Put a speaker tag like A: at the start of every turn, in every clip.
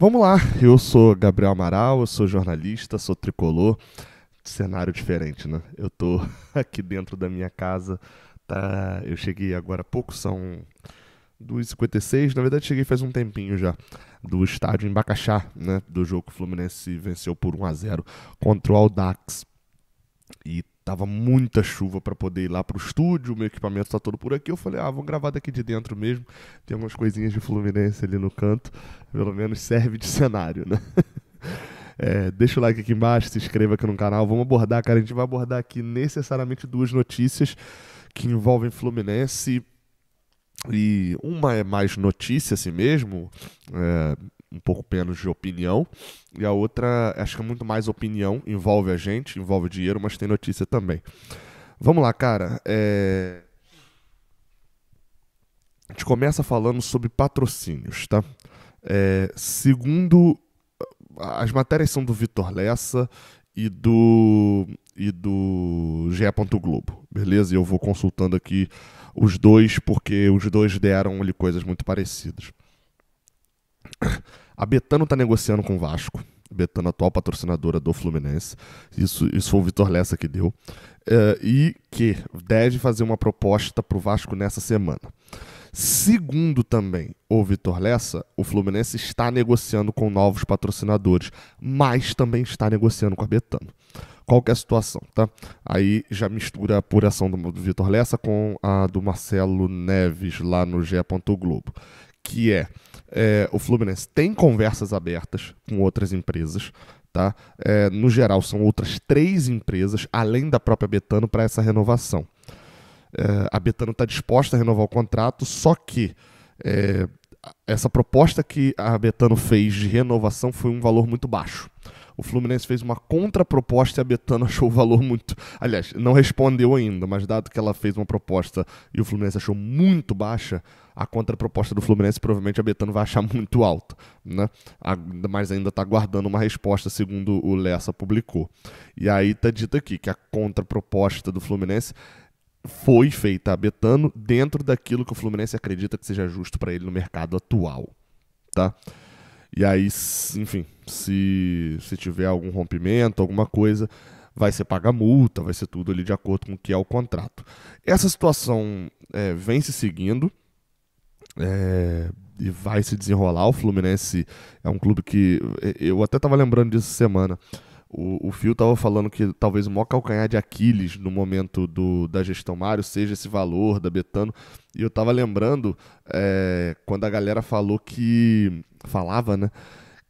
A: Vamos lá, eu sou Gabriel Amaral, eu sou jornalista, sou tricolor. Cenário diferente, né? Eu tô aqui dentro da minha casa, tá? Eu cheguei agora há pouco, são 2h56, na verdade cheguei faz um tempinho já, do estádio em Bacaxá, né? Do jogo que o Fluminense venceu por 1 a 0 contra o Aldax. E Tava muita chuva para poder ir lá pro estúdio, meu equipamento tá todo por aqui. Eu falei, ah, vamos gravar daqui de dentro mesmo. Tem umas coisinhas de Fluminense ali no canto. Pelo menos serve de cenário, né? É, deixa o like aqui embaixo, se inscreva aqui no canal. Vamos abordar, cara. A gente vai abordar aqui necessariamente duas notícias que envolvem Fluminense. E uma é mais notícia assim mesmo. É, um pouco menos de opinião, e a outra, acho que é muito mais opinião, envolve a gente, envolve dinheiro, mas tem notícia também. Vamos lá, cara. É... A gente começa falando sobre patrocínios, tá? É, segundo. As matérias são do Vitor Lessa e do. e do GE. Globo, beleza? E eu vou consultando aqui os dois, porque os dois deram ali coisas muito parecidas. A Betano está negociando com o Vasco. Betano, atual patrocinadora do Fluminense. Isso, isso foi o Vitor Lessa que deu. Uh, e que deve fazer uma proposta para o Vasco nessa semana. Segundo também o Vitor Lessa, o Fluminense está negociando com novos patrocinadores, mas também está negociando com a Betano. Qual que é a situação, tá? Aí já mistura a apuração do, do Vitor Lessa com a do Marcelo Neves lá no G. Globo que é, é o Fluminense tem conversas abertas com outras empresas, tá? É, no geral, são outras três empresas, além da própria Betano, para essa renovação. É, a Betano está disposta a renovar o contrato, só que é, essa proposta que a Betano fez de renovação foi um valor muito baixo. O Fluminense fez uma contraproposta e a Betano achou o valor muito. Aliás, não respondeu ainda, mas dado que ela fez uma proposta e o Fluminense achou muito baixa, a contraproposta do Fluminense provavelmente a Betano vai achar muito alta, né? Mas ainda está guardando uma resposta, segundo o Lessa publicou. E aí está dito aqui que a contraproposta do Fluminense foi feita a Betano dentro daquilo que o Fluminense acredita que seja justo para ele no mercado atual, tá? E aí, enfim, se, se tiver algum rompimento, alguma coisa, vai ser paga multa, vai ser tudo ali de acordo com o que é o contrato. Essa situação é, vem se seguindo é, e vai se desenrolar. O Fluminense é um clube que eu até estava lembrando disso semana. O, Fio estava falando que talvez o maior calcanhar de Aquiles no momento do, da gestão Mário seja esse valor da Betano. E eu estava lembrando é, quando a galera falou que falava, né?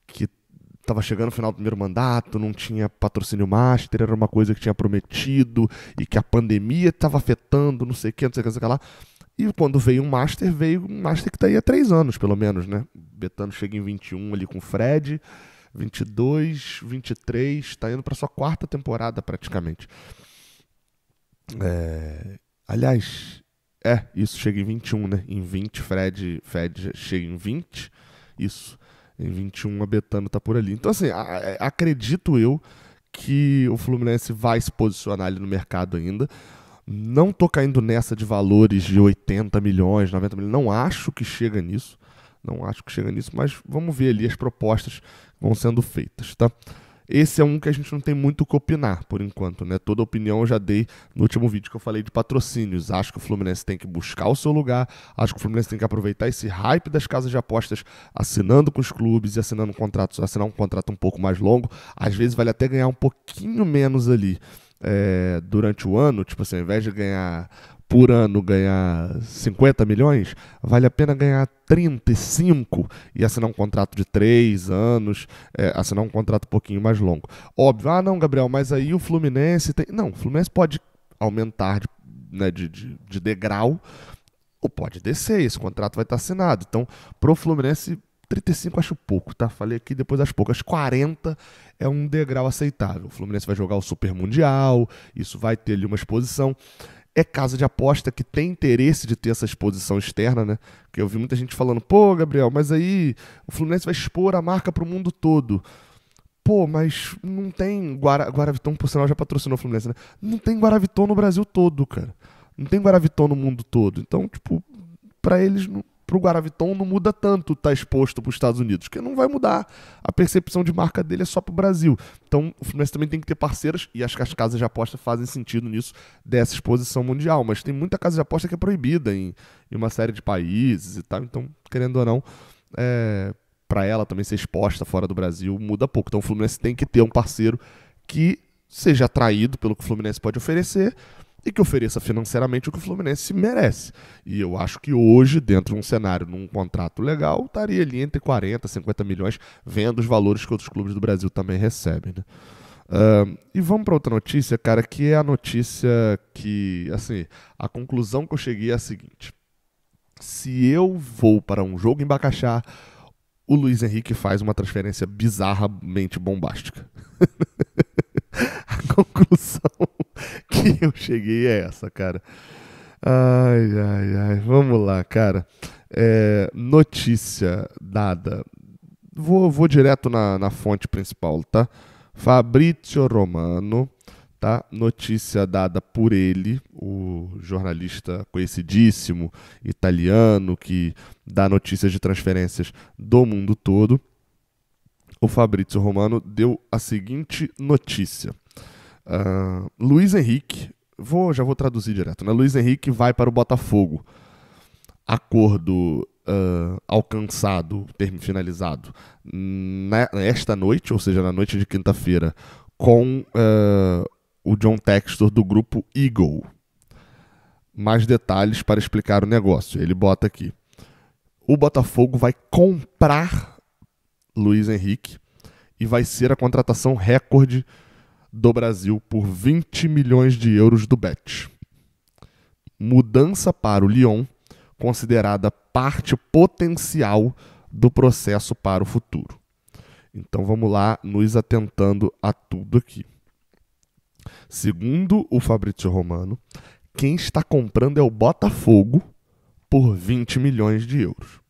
A: Que estava chegando o final do primeiro mandato, não tinha patrocínio master, era uma coisa que tinha prometido e que a pandemia estava afetando, não sei o que, não sei o que, não sei o que lá. E quando veio um master, veio um master que está aí há três anos, pelo menos, né? Betano chega em 21 ali com o Fred, 22, 23, está indo para sua quarta temporada praticamente. É... Aliás, é, isso chega em 21, né? Em 20, Fred, Fred chega em 20 isso. Em 21, a Betano tá por ali. Então, assim, é, acredito eu que o Fluminense vai se posicionar ali no mercado ainda. Não tô caindo nessa de valores de 80 milhões, 90 milhões. Não acho que chega nisso. Não acho que chega nisso, mas vamos ver ali as propostas vão sendo feitas, tá? Esse é um que a gente não tem muito o que opinar por enquanto, né? Toda opinião eu já dei no último vídeo que eu falei de patrocínios. Acho que o Fluminense tem que buscar o seu lugar, acho que o Fluminense tem que aproveitar esse hype das casas de apostas, assinando com os clubes e assinando um contrato, assinar um contrato um pouco mais longo. Às vezes vale até ganhar um pouquinho menos ali. É, durante o ano, tipo assim, ao invés de ganhar por ano ganhar 50 milhões, vale a pena ganhar 35 e assinar um contrato de 3 anos, é, assinar um contrato um pouquinho mais longo. Óbvio, ah não, Gabriel, mas aí o Fluminense tem. Não, o Fluminense pode aumentar de, né, de, de, de degrau ou pode descer, esse contrato vai estar assinado. Então, pro Fluminense, 35 acho pouco, tá? Falei aqui, depois das poucas 40 é um degrau aceitável. O Fluminense vai jogar o Super Mundial, isso vai ter ali uma exposição é casa de aposta que tem interesse de ter essa exposição externa, né? Porque eu vi muita gente falando, pô, Gabriel, mas aí o Fluminense vai expor a marca para o mundo todo. Pô, mas não tem Guara... Guaraviton, por sinal já patrocinou o Fluminense, né? Não tem Guaraviton no Brasil todo, cara. Não tem Guaraviton no mundo todo. Então, tipo, para eles não, para o Guaraviton não muda tanto estar tá exposto para os Estados Unidos, porque não vai mudar. A percepção de marca dele é só para o Brasil. Então o Fluminense também tem que ter parceiros, e acho que as casas de aposta fazem sentido nisso, dessa exposição mundial. Mas tem muita casa de aposta que é proibida em, em uma série de países e tal, então, querendo ou não, é, para ela também ser exposta fora do Brasil muda pouco. Então o Fluminense tem que ter um parceiro que seja atraído pelo que o Fluminense pode oferecer e que ofereça financeiramente o que o Fluminense merece. E eu acho que hoje, dentro de um cenário, num contrato legal, estaria ali entre 40 e 50 milhões, vendo os valores que outros clubes do Brasil também recebem. Né? Uh, e vamos para outra notícia, cara, que é a notícia que, assim, a conclusão que eu cheguei é a seguinte: se eu vou para um jogo em Bacaxá, o Luiz Henrique faz uma transferência bizarramente bombástica. conclusão que eu cheguei é essa, cara. Ai, ai, ai. Vamos lá, cara. É, notícia dada. Vou, vou direto na, na fonte principal, tá? Fabrizio Romano, tá? Notícia dada por ele, o jornalista conhecidíssimo italiano que dá notícias de transferências do mundo todo. O Fabrizio Romano deu a seguinte notícia. Uh, Luiz Henrique, vou, já vou traduzir direto, né? Luiz Henrique vai para o Botafogo. Acordo uh, alcançado, termo finalizado, nesta noite, ou seja, na noite de quinta-feira, com uh, o John Textor do grupo Eagle. Mais detalhes para explicar o negócio. Ele bota aqui. O Botafogo vai comprar Luiz Henrique e vai ser a contratação recorde do Brasil por 20 milhões de euros do BET. Mudança para o Lyon, considerada parte potencial do processo para o futuro. Então vamos lá, nos atentando a tudo aqui. Segundo o Fabrício Romano, quem está comprando é o Botafogo por 20 milhões de euros.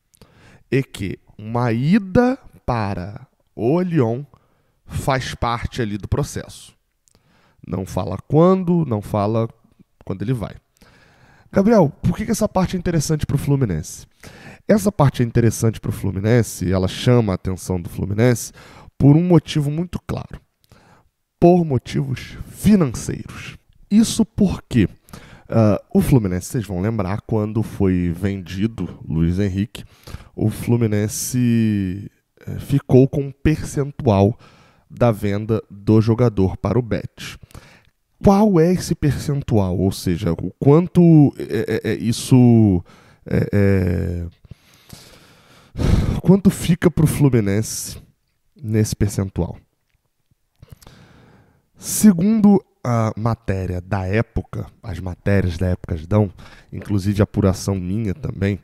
A: E que uma ida para o Lyon faz parte ali do processo. Não fala quando, não fala quando ele vai. Gabriel, por que, que essa parte é interessante para o Fluminense? Essa parte é interessante para o Fluminense, ela chama a atenção do Fluminense por um motivo muito claro: por motivos financeiros. Isso porque uh, o Fluminense, vocês vão lembrar, quando foi vendido Luiz Henrique, o Fluminense eh, ficou com um percentual da venda do jogador para o bet. Qual é esse percentual? Ou seja, o quanto é, é, é isso. É, é, quanto fica para o Fluminense nesse percentual? Segundo a matéria da época, as matérias da época dão, inclusive a apuração minha também,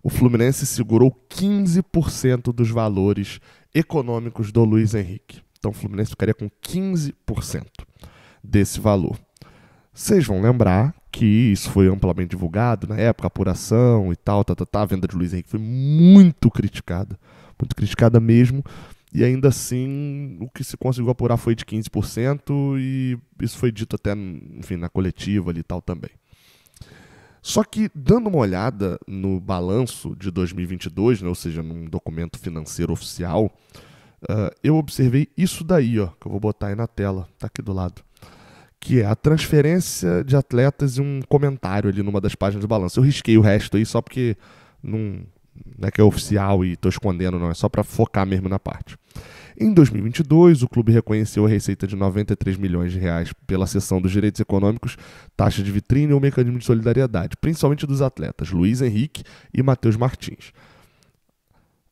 A: o Fluminense segurou 15% dos valores econômicos do Luiz Henrique. Então o Fluminense ficaria com 15% desse valor. Vocês vão lembrar que isso foi amplamente divulgado na época, apuração e tal, tá, tá, tá, a venda de Luiz Henrique foi muito criticada, muito criticada mesmo, e ainda assim o que se conseguiu apurar foi de 15% e isso foi dito até, enfim, na coletiva ali e tal também. Só que dando uma olhada no balanço de 2022, né, ou seja, num documento financeiro oficial, ah, eu observei isso daí, ó, que eu vou botar aí na tela, tá aqui do lado. Que é a transferência de atletas e um comentário ali numa das páginas do balanço. Eu risquei o resto aí só porque não, não é que é oficial e estou escondendo, não. É só para focar mesmo na parte. Em 2022, o clube reconheceu a receita de 93 milhões de reais pela cessão dos direitos econômicos, taxa de vitrine ou mecanismo de solidariedade, principalmente dos atletas Luiz Henrique e Matheus Martins.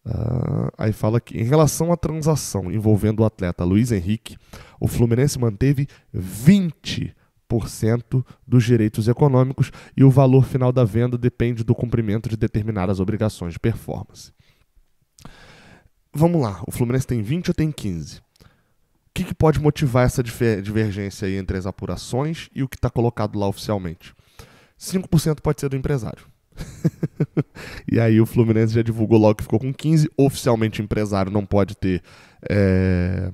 A: Uh, aí fala que, em relação à transação envolvendo o atleta Luiz Henrique, o Fluminense manteve 20% dos direitos econômicos e o valor final da venda depende do cumprimento de determinadas obrigações de performance. Vamos lá, o Fluminense tem 20 ou tem 15? O que, que pode motivar essa divergência entre as apurações e o que está colocado lá oficialmente? 5% pode ser do empresário. e aí o Fluminense já divulgou logo que ficou com 15. Oficialmente empresário não pode ter. É,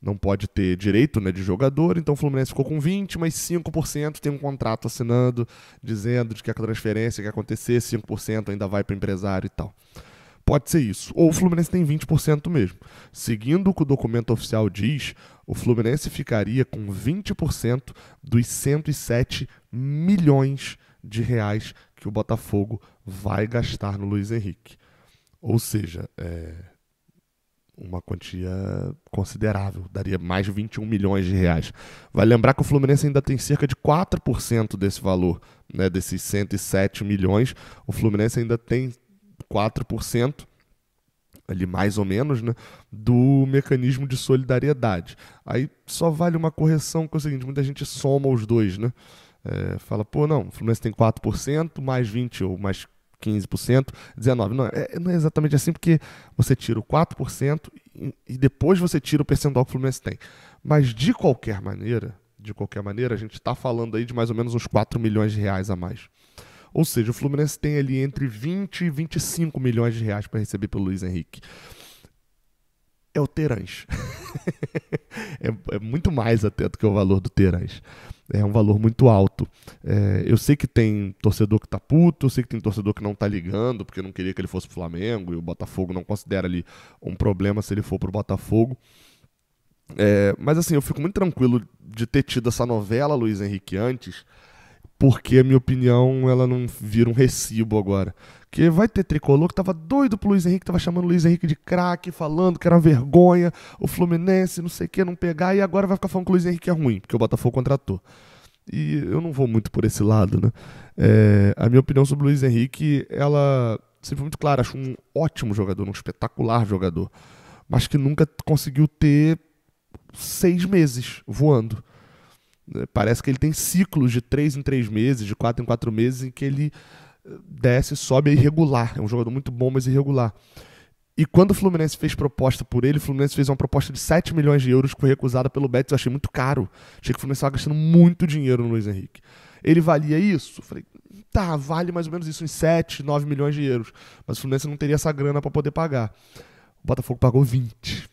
A: não pode ter direito né, de jogador, então o Fluminense ficou com 20, mas 5% tem um contrato assinando, dizendo de que a transferência que acontecer, 5% ainda vai para o empresário e tal. Pode ser isso. Ou o Fluminense tem 20% mesmo. Seguindo o que o documento oficial diz, o Fluminense ficaria com 20% dos 107 milhões de reais que o Botafogo vai gastar no Luiz Henrique. Ou seja, é uma quantia considerável, daria mais de 21 milhões de reais. Vai lembrar que o Fluminense ainda tem cerca de 4% desse valor, né, desses 107 milhões. O Fluminense ainda tem 4% ali mais ou menos, né, do mecanismo de solidariedade. Aí só vale uma correção que é o seguinte, muita gente soma os dois, né? É, fala, pô, não, o Fluminense tem 4%, mais 20% ou mais 15%, 19%. Não é, é, não é exatamente assim, porque você tira o 4% e, e depois você tira o percentual que o Fluminense tem. Mas de qualquer maneira, de qualquer maneira, a gente está falando aí de mais ou menos uns 4 milhões de reais a mais. Ou seja, o Fluminense tem ali entre 20 e 25 milhões de reais para receber pelo Luiz Henrique é o Terãs. é, é, muito mais até do que o valor do Terãs. É um valor muito alto. É, eu sei que tem torcedor que tá puto, eu sei que tem torcedor que não tá ligando, porque não queria que ele fosse pro Flamengo, e o Botafogo não considera ali um problema se ele for pro Botafogo. É, mas assim, eu fico muito tranquilo de ter tido essa novela, Luiz Henrique, antes, porque a minha opinião ela não vira um recibo agora. Porque vai ter tricolor que tava doido pro Luiz Henrique, tava chamando o Luiz Henrique de craque, falando que era vergonha, o Fluminense, não sei o que, não pegar, e agora vai ficar falando que o Luiz Henrique é ruim, porque o Botafogo contratou. E eu não vou muito por esse lado, né? É, a minha opinião sobre o Luiz Henrique, ela sempre foi muito clara. Acho um ótimo jogador, um espetacular jogador, mas que nunca conseguiu ter seis meses voando. É, parece que ele tem ciclos de três em três meses, de quatro em quatro meses, em que ele desce, sobe é irregular. É um jogador muito bom, mas irregular. E quando o Fluminense fez proposta por ele, o Fluminense fez uma proposta de 7 milhões de euros que foi recusada pelo Betis. Eu achei muito caro. Achei que o Fluminense estava gastando muito dinheiro no Luiz Henrique. Ele valia isso? Falei, tá, vale mais ou menos isso, uns 7, 9 milhões de euros. Mas o Fluminense não teria essa grana para poder pagar. O Botafogo pagou 20.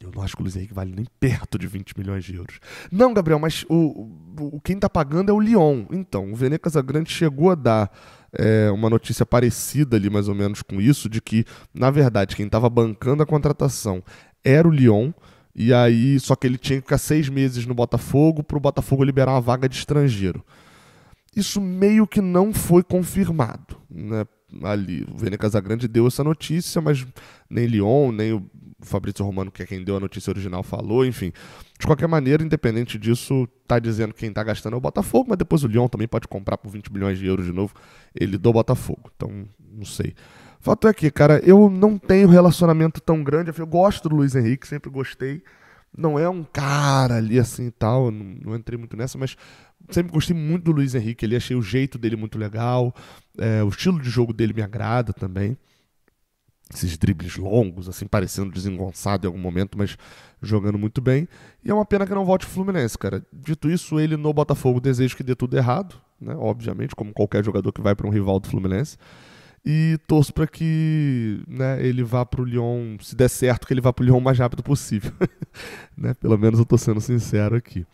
A: Eu não acho que o Luiz Henrique vale nem perto de 20 milhões de euros. Não, Gabriel, mas o, o quem está pagando é o Lyon. Então, o Vene Casagrande chegou a dar é, uma notícia parecida ali, mais ou menos, com isso, de que, na verdade, quem estava bancando a contratação era o Lyon. E aí, só que ele tinha que ficar seis meses no Botafogo para o Botafogo liberar uma vaga de estrangeiro. Isso meio que não foi confirmado, né? ali, o Vene Casagrande deu essa notícia, mas nem Lyon, nem o Fabrício Romano, que é quem deu a notícia original, falou, enfim. De qualquer maneira, independente disso, tá dizendo quem tá gastando é o Botafogo, mas depois o Lyon também pode comprar por 20 milhões de euros de novo, ele do Botafogo. Então, não sei. Fato é que, cara, eu não tenho relacionamento tão grande, eu gosto do Luiz Henrique, sempre gostei. Não é um cara ali assim e tal, não, não entrei muito nessa, mas sempre gostei muito do Luiz Henrique, ele achei o jeito dele muito legal, é, o estilo de jogo dele me agrada também. Esses dribles longos, assim, parecendo desengonçado em algum momento, mas jogando muito bem. E é uma pena que não volte o Fluminense, cara. Dito isso, ele no Botafogo desejo que dê tudo errado, né? Obviamente, como qualquer jogador que vai para um rival do Fluminense e torço para que né, ele vá para o Lyon, se der certo, que ele vá para o Lyon o mais rápido possível. né? Pelo menos eu estou sendo sincero aqui.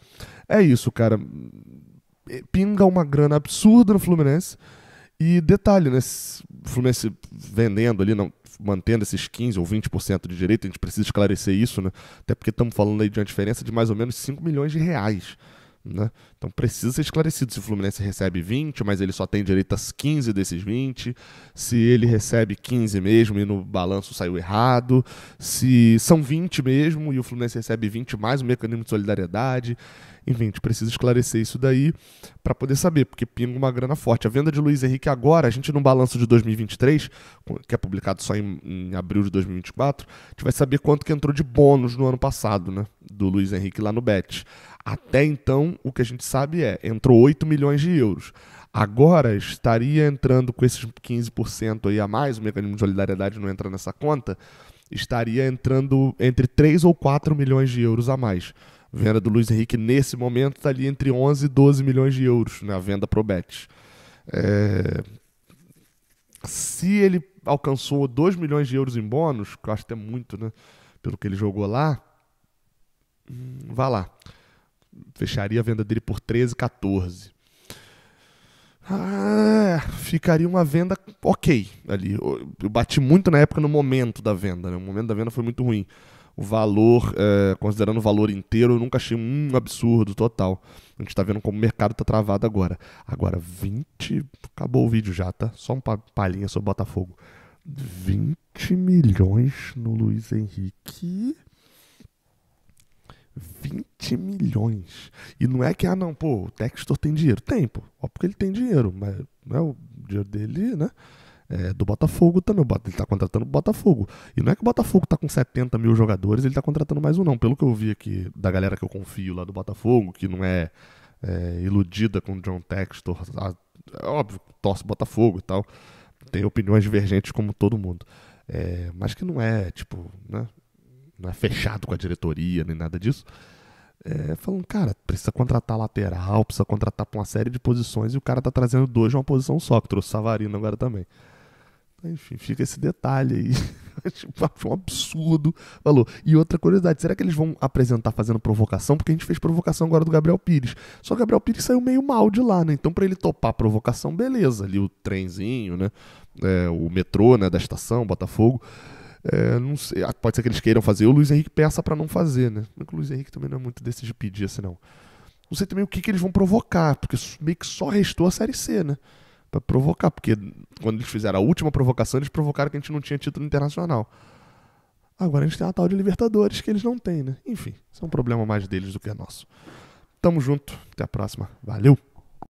A: É isso, cara. É, pinga uma grana absurda no Fluminense. E detalhe, né? O Fluminense vendendo ali, não, mantendo esses 15% ou 20% de direito, a gente precisa esclarecer isso, né? Até porque estamos falando aí de uma diferença de mais ou menos 5 milhões de reais né? Então precisa ser esclarecido se o Fluminense recebe 20, mas ele só tem direito a 15 desses 20, se ele recebe 15 mesmo e no balanço saiu errado, se são 20 mesmo e o Fluminense recebe 20 mais o um mecanismo de solidariedade. Enfim, a gente precisa esclarecer isso daí para poder saber, porque pinga uma grana forte. A venda de Luiz Henrique agora, a gente no balanço de 2023, que é publicado só em, em abril de 2024, a gente vai saber quanto que entrou de bônus no ano passado, né? Do Luiz Henrique lá no Bet. Até então, o que a gente sabe é, entrou 8 milhões de euros. Agora estaria entrando com esses 15% aí a mais, o mecanismo de solidariedade não entra nessa conta, estaria entrando entre 3 ou 4 milhões de euros a mais. venda do Luiz Henrique nesse momento está ali entre 11 e 12 milhões de euros na né, venda pro Bet. É... Se ele alcançou 2 milhões de euros em bônus, que eu acho que é muito, né? Pelo que ele jogou lá, hum, vá lá fecharia a venda dele por 13, 14. Ah, ficaria uma venda ok ali. Eu bati muito na época no momento da venda, né? O momento da venda foi muito ruim. O valor, é, considerando o valor inteiro, eu nunca achei um absurdo total. A gente está vendo como o mercado está travado agora. Agora, 20. Acabou o vídeo já, tá? Só uma palhinha sobre o Botafogo. 20 milhões no Luiz Henrique. 20 milhões. E não é que, ah, não, pô, o Textor tem dinheiro. Tem, pô. Ó, porque ele tem dinheiro, mas não é o dinheiro dele, né? É do Botafogo também. Ele tá contratando o Botafogo. E não é que o Botafogo tá com 70 mil jogadores, ele tá contratando mais um, não. Pelo que eu vi aqui da galera que eu confio lá do Botafogo, que não é, é iludida com o John Textor, é óbvio, torce o Botafogo e tal. Tem opiniões divergentes como todo mundo. É, mas que não é, tipo, né? não é fechado com a diretoria nem nada disso. É, falando, cara, precisa contratar lateral, precisa contratar para uma série de posições e o cara tá trazendo dois de uma posição só, que trouxe o Savarino agora também. Então, enfim, fica esse detalhe aí. Foi um absurdo. Falou. E outra curiosidade, será que eles vão apresentar fazendo provocação? Porque a gente fez provocação agora do Gabriel Pires. Só que o Gabriel Pires saiu meio mal de lá, né? Então, para ele topar a provocação, beleza. Ali o trenzinho, né? É, o metrô, né? Da estação, Botafogo. É, não sei, ah, pode ser que eles queiram fazer. O Luiz Henrique peça para não fazer, né? O Luiz Henrique também não é muito desses de pedir assim, não. Não sei também o que, que eles vão provocar, porque meio que só restou a Série C, né? Pra provocar, porque quando eles fizeram a última provocação, eles provocaram que a gente não tinha título internacional. Agora a gente tem a tal de Libertadores que eles não têm, né? Enfim, isso é um problema mais deles do que é nosso. Tamo junto, até a próxima. Valeu!